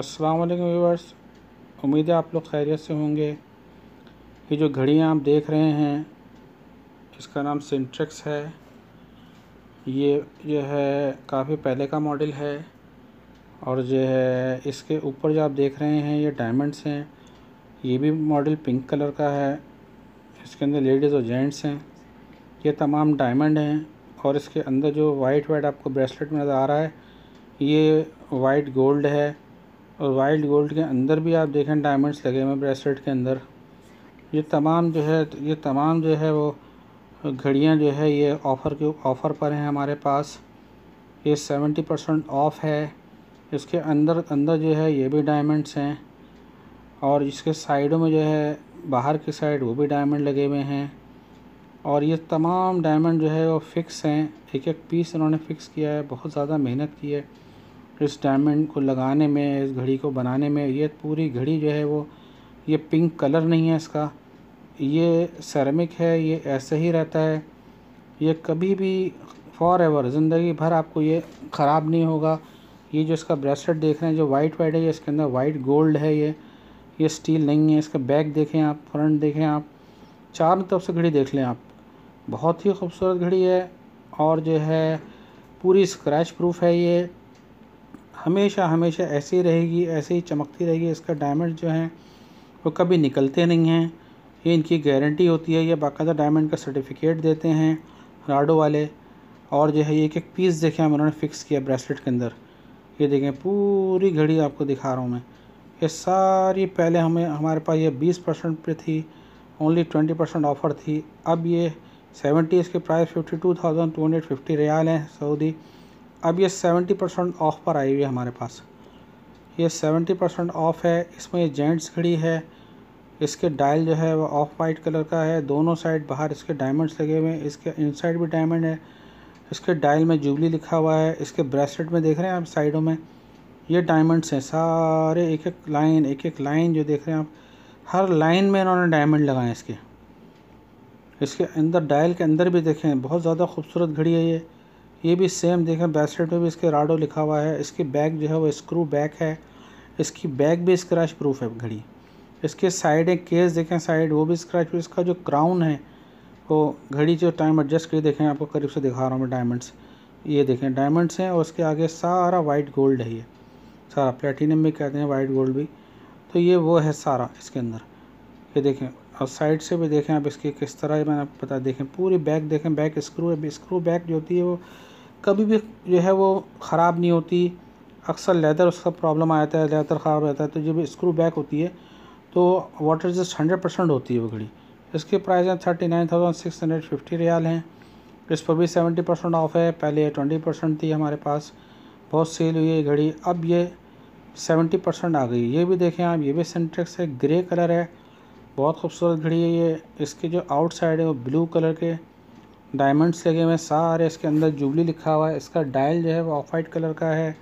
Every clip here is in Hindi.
अस्सलाम वालेकुम व्यूवर्स उम्मीद है आप लोग खैरियत से होंगे ये जो घड़ियाँ आप देख रहे हैं इसका नाम सिंट्रक्स है ये जो है काफ़ी पहले का मॉडल है और जो है इसके ऊपर जो आप देख रहे हैं ये डायमंड्स हैं ये भी मॉडल पिंक कलर का है इसके अंदर लेडीज़ और जेंट्स हैं ये तमाम डायमंड हैं और इसके अंदर जो वाइट वाइट आपको ब्रेसलेट में नज़र आ रहा है ये वाइट गोल्ड है और वाइल्ड गोल्ड के अंदर भी आप देखें डायमंड्स लगे हुए ब्रेसलेट के अंदर ये तमाम जो है ये तमाम जो है वो घड़ियाँ जो है ये ऑफ़र के ऑफ़र पर हैं हमारे पास ये सेवेंटी परसेंट ऑफ़ है इसके अंदर अंदर जो है ये भी डायमंड्स हैं और इसके साइडों में जो है बाहर की साइड वो भी डायमंड लगे हुए हैं और ये तमाम डायमंड जो है वो फ़िक्स हैं एक एक पीस इन्होंने फ़िक्स किया है बहुत ज़्यादा मेहनत की है इस डायमंड को लगाने में इस घड़ी को बनाने में ये पूरी घड़ी जो है वो ये पिंक कलर नहीं है इसका ये सरमिक है ये ऐसे ही रहता है ये कभी भी फॉर एवर ज़िंदगी भर आपको ये ख़राब नहीं होगा ये जो इसका ब्रेसलेट देख रहे हैं जो वाइट वाइट है ये इसके अंदर वाइट गोल्ड है ये ये स्टील नहीं है इसका बैक देखें आप फ्रंट देखें आप चारों तरफ से घड़ी देख लें आप बहुत ही खूबसूरत घड़ी है और जो है पूरी स्क्रैच प्रूफ है ये हमेशा हमेशा ऐसी रहेगी ऐसे ही चमकती रहेगी इसका डायमंड जो है वो कभी निकलते नहीं हैं ये इनकी गारंटी होती है ये बाकायदा डायमंड का सर्टिफिकेट देते हैं राडो वाले और जो है एक एक पीस देखें हम उन्होंने फ़िक्स किया ब्रेसलेट के अंदर ये देखें पूरी घड़ी आपको दिखा रहा हूँ मैं ये सारी पहले हमें हमारे पास ये बीस परसेंट पर थी ओनली ट्वेंटी परसेंट ऑफ़र थी अब ये सेवेंटी इसके price fifty two thousand two hundred fifty riyal हैं सऊदी अब ये सेवेंटी परसेंट ऑफ पर आई हुई है हमारे पास ये सेवेंटी परसेंट ऑफ़ है इसमें ये जेंट्स घड़ी है इसके डायल जो है वो ऑफ वाइट कलर का है दोनों साइड बाहर इसके डायमंड्स लगे हुए हैं इसके इनसाइड भी डायमंड है इसके डायल में जुबली लिखा हुआ है इसके ब्रेसलेट में देख रहे हैं आप साइडों में ये डायमंड्स हैं सारे एक एक लाइन एक एक लाइन जो देख रहे हैं आप हर लाइन में इन्होंने डायमंड लगाए हैं इसके इसके अंदर डायल के अंदर भी देखें बहुत ज़्यादा खूबसूरत घड़ी है ये ये भी सेम देखें बैसलेट में भी इसके राडो लिखा हुआ है इसकी बैक जो है वो स्क्रू बैक है इसकी बैक भी स्क्रैच प्रूफ है घड़ी इसके साइड एक केस देखें साइड वो भी स्क्रैच प्रूफ इसका जो क्राउन है वो घड़ी जो टाइम एडजस्ट करिए देखें आपको करीब से दिखा रहा हूँ मैं डायमंड्स ये देखें डायमंड्स हैं और उसके आगे सारा वाइट गोल्ड है ये सारा प्लेटिनम भी कहते हैं वाइट गोल्ड भी तो ये वो है सारा इसके अंदर ये देखें और साइड से भी देखें आप इसकी किस तरह मैंने बता देखें पूरी बैक देखें बैक स्क्रू है स्क्रू बैक जो होती है वो कभी भी जो है वो ख़राब नहीं होती अक्सर लेदर उसका प्रॉब्लम आ जाता है लेदर ख़राब रहता है तो जब स्क्रू बैक होती है तो वाटर जस्ट हंड्रेड परसेंट होती है वो घड़ी इसके प्राइस हैं thirty nine thousand six hundred fifty riyal हैं इस पर भी सेवेंटी परसेंट ऑफ़ है पहले ट्वेंटी परसेंट थी हमारे पास बहुत सेल हुई है घड़ी अब ये सेवेंटी परसेंट आ गई ये भी देखें आप ये भी सेंट्रिक्स है ग्रे कलर है बहुत खूबसूरत घड़ी है ये इसके जो आउटसाइड है वो ब्लू कलर के डायमंड्स लगे हुए हैं सारे इसके अंदर जुबली लिखा हुआ है इसका डायल जो है वो ऑफ वाइट कलर का है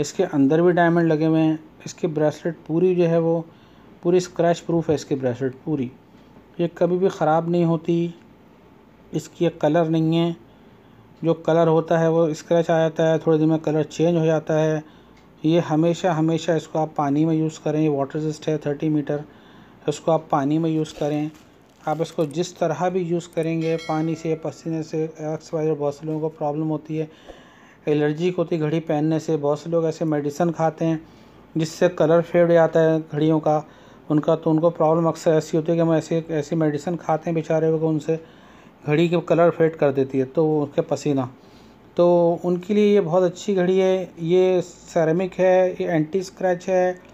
इसके अंदर भी डायमंड लगे हुए हैं इसकी ब्रेसलेट पूरी जो है वो पूरी स्क्रैच प्रूफ है इसकी ब्रेसलेट पूरी ये कभी भी ख़राब नहीं होती इसकी कलर नहीं है जो कलर होता है वो स्क्रैच आ जाता है थोड़े देर में कलर चेंज हो जाता है ये हमेशा हमेशा इसको आप पानी में यूज़ करें ये वाटर जिस्ट है थर्टी मीटर इसको आप पानी में यूज़ करें आप इसको जिस तरह भी यूज़ करेंगे पानी से पसीने से एक्स वाई बहुत से लोगों को प्रॉब्लम होती है एलर्जिक होती घड़ी पहनने से बहुत से लोग ऐसे मेडिसन खाते हैं जिससे कलर फेड आता है घड़ियों का उनका तो उनको प्रॉब्लम अक्सर ऐसी होती है कि हम ऐसे ऐसी मेडिसन खाते हैं बेचारे को उनसे घड़ी के कलर फेड कर देती है तो उनके पसीना तो उनके लिए ये बहुत अच्छी घड़ी है ये सैरमिक है ये एंटी स्क्रैच है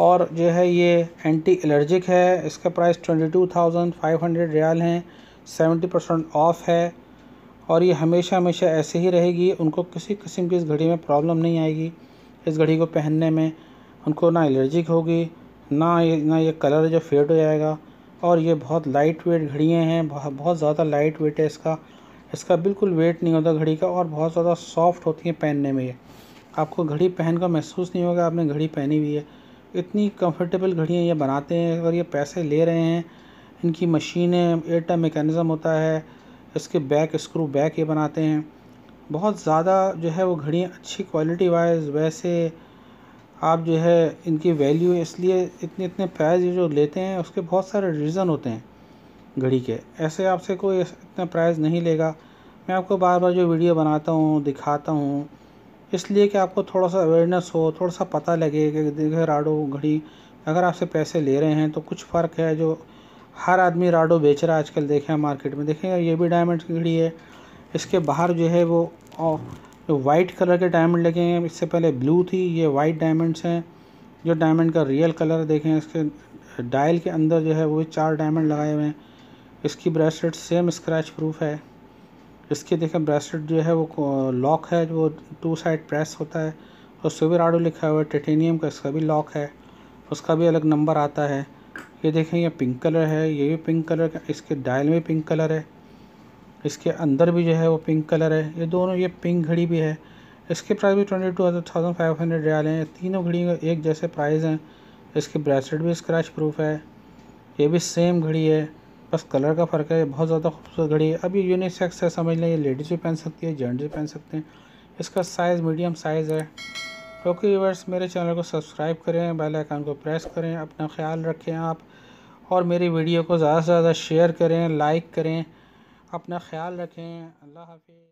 और जो है ये एंटी एलर्जिक है इसका price twenty two thousand five hundred riyal हैं सेवेंटी परसेंट ऑफ़ है और ये हमेशा हमेशा ऐसे ही रहेगी उनको किसी किस्म की इस घड़ी में प्रॉब्लम नहीं आएगी इस घड़ी को पहनने में उनको ना एलर्जिक होगी ना ये ना ये कलर जो फेड हो जाएगा और ये बहुत लाइट वेट घड़ियाँ हैं बहुत ज़्यादा लाइट वेट है इसका इसका बिल्कुल वेट नहीं होता घड़ी का और बहुत ज़्यादा सॉफ्ट होती है पहनने में ये आपको घड़ी पहन का महसूस नहीं होगा आपने घड़ी पहनी हुई है इतनी कंफर्टेबल घड़ियाँ ये बनाते हैं अगर ये पैसे ले रहे हैं इनकी मशीनें एटा मेकनिज़म होता है इसके बैक स्क्रू बैक ये बनाते हैं बहुत ज़्यादा जो है वो घड़ियाँ अच्छी क्वालिटी वाइज वैसे आप जो है इनकी वैल्यू इसलिए इतने इतने प्राइस जो लेते हैं उसके बहुत सारे रीज़न होते हैं घड़ी के ऐसे आपसे कोई इतना प्राइस नहीं लेगा मैं आपको बार बार जो वीडियो बनाता हूँ दिखाता हूँ इसलिए कि आपको थोड़ा सा अवेयरनेस हो थोड़ा सा पता लगे कि देखे राडो घड़ी अगर आपसे पैसे ले रहे हैं तो कुछ फ़र्क है जो हर आदमी राडो बेच रहा है आजकल देखें मार्केट में देखें ये भी डायमंड की घड़ी है इसके बाहर जो है वो जो वाइट कलर के डायमंड लगे हैं इससे पहले ब्लू थी ये वाइट डायमंड्स हैं जो डायमंड का रियल कलर देखें इसके डायल के अंदर जो है वो चार डायमंड लगाए हुए हैं इसकी ब्रेसलेट सेम स्क्रैच प्रूफ है इसकी देखें ब्रेसलेट जो है वो लॉक है वो टू साइड प्रेस होता है और सुबेराडो लिखा हुआ है टेटेनियम का इसका भी लॉक है उसका भी अलग नंबर आता है ये देखें ये पिंक कलर है ये भी पिंक कलर का इसके डायल में पिंक कलर है इसके अंदर भी जो है वो पिंक कलर है ये दोनों ये पिंक घड़ी भी है इसके प्राइस भी twenty two thousand five hundred riyal हैं तीनों घड़ी एक जैसे प्राइस हैं इसकी ब्रेसलेट भी स्क्रैच प्रूफ है ये भी सेम घड़ी है बस कलर का फ़र्क है बहुत ज़्यादा खूबसूरत घड़ी है अभी यूनिसेक्स है समझ लें ये लेडीज़ भी पहन सकती है जेंट्स भी पहन सकते हैं इसका साइज़ मीडियम साइज़ है क्योंकि व्यूवर्स मेरे चैनल को सब्सक्राइब करें बेल आइकन को प्रेस करें अपना ख्याल रखें आप और मेरी वीडियो को ज़्यादा से ज़्यादा शेयर करें लाइक करें अपना ख्याल रखें अल्लाह हाफि